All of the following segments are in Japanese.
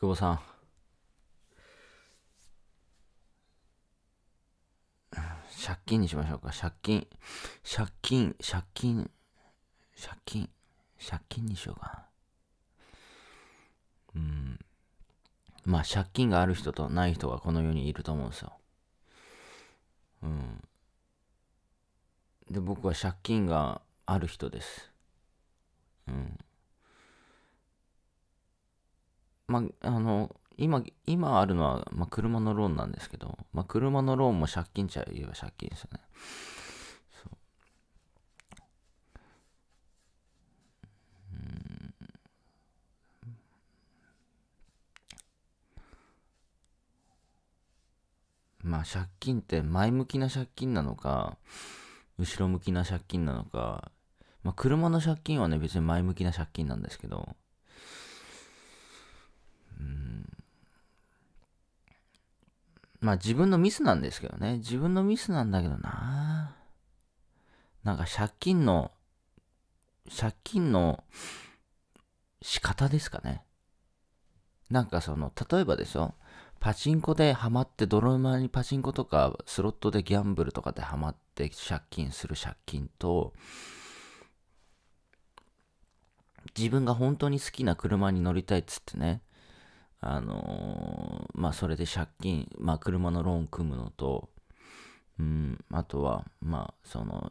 久保さん。借金にしましょうか。借金。借金、借金、借金、借金にしようかな。うん。まあ、借金がある人とない人がこの世にいると思うんですよ。うん。で、僕は借金がある人です。まあ、あの、今、今あるのは、まあ、車のローンなんですけど、まあ、車のローンも借金ちゃ言えば借金ですよね。まあ借金って前向きな借金なのか、後ろ向きな借金なのか、まあ車の借金はね別に前向きな借金なんですけど、まあ自分のミスなんですけどね。自分のミスなんだけどな。なんか借金の、借金の仕方ですかね。なんかその、例えばでしょ。パチンコでハマって、泥沼にパチンコとか、スロットでギャンブルとかでハマって借金する借金と、自分が本当に好きな車に乗りたいっつってね、あのー、まあ、それで借金、まあ、車のローン組むのと、うん、あとは、まあ、その、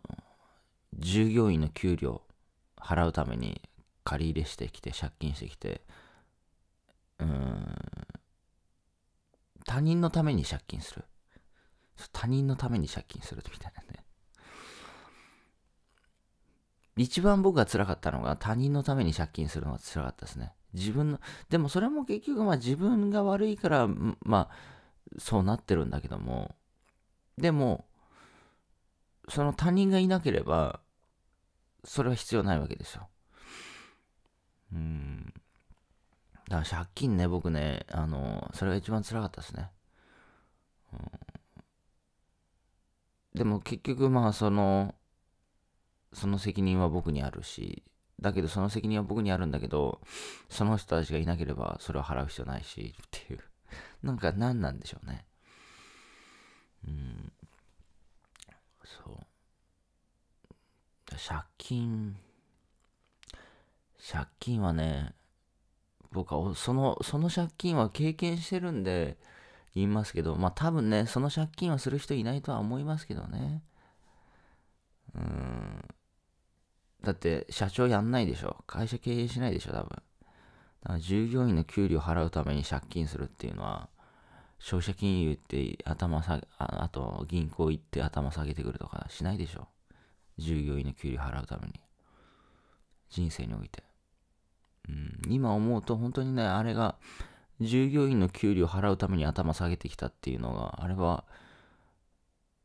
従業員の給料払うために借り入れしてきて、借金してきて、うん、他人のために借金する。他人のために借金するみたいなね。一番僕が辛かったのが他人のために借金するのが辛かったですね。自分の、でもそれも結局まあ自分が悪いから、まあ、そうなってるんだけども、でも、その他人がいなければ、それは必要ないわけですよ。うん。だから借金ね、僕ね、あの、それが一番つらかったですね。うん、でも結局まあ、その、その責任は僕にあるし、だけどその責任は僕にあるんだけど、その人たちがいなければそれを払う必要ないし、っていう。なんか何なんでしょうね。うん。そう。借金、借金はね、僕はその、その借金は経験してるんで言いますけど、まあ多分ね、その借金はする人いないとは思いますけどね。だって社長やんないでしょ。会社経営しないでしょ、多分。だから従業員の給料払うために借金するっていうのは、消費者金融って頭下げ、ああと銀行行って頭下げてくるとかしないでしょ。従業員の給料払うために。人生において。うん、今思うと本当にね、あれが、従業員の給料払うために頭下げてきたっていうのが、あれは、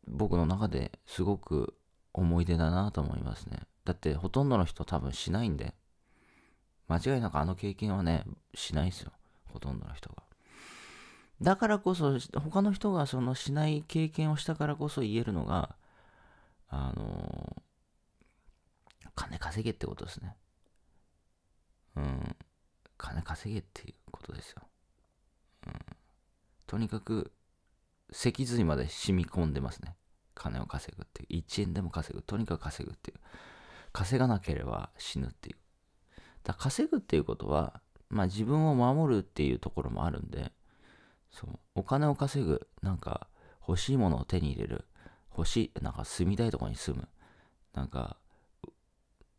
僕の中ですごく思い出だなと思いますね。だってほとんどの人多分しないんで、間違いなくあの経験はね、しないですよ。ほとんどの人が。だからこそ、他の人がそのしない経験をしたからこそ言えるのが、あのー、金稼げってことですね。うん。金稼げっていうことですよ。うん。とにかく、脊髄まで染み込んでますね。金を稼ぐっていう。1円でも稼ぐ。とにかく稼ぐっていう。稼がなければ死ぬっていう。だ稼ぐっていうことは、まあ自分を守るっていうところもあるんで、そう、お金を稼ぐ、なんか欲しいものを手に入れる、欲しい、なんか住みたいとこに住む、なんか、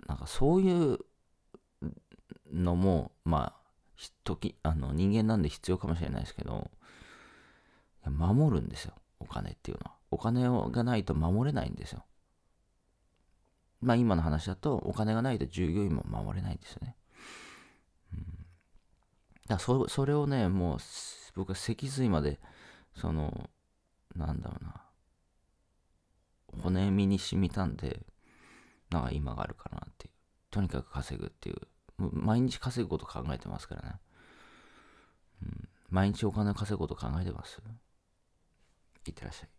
なんかそういうのも、まあ、時、あの人間なんで必要かもしれないですけど、守るんですよ、お金っていうのは。お金がないと守れないんですよ。まあ今の話だとお金がないと従業員も守れないんですよね。うん、だそそれをね、もう僕は脊髄まで、その、なんだろうな、骨身に染みたんで、なんか今があるかなっていう。とにかく稼ぐっていう。う毎日稼ぐこと考えてますからね。うん、毎日お金を稼ぐこと考えてます。いってらっしゃい。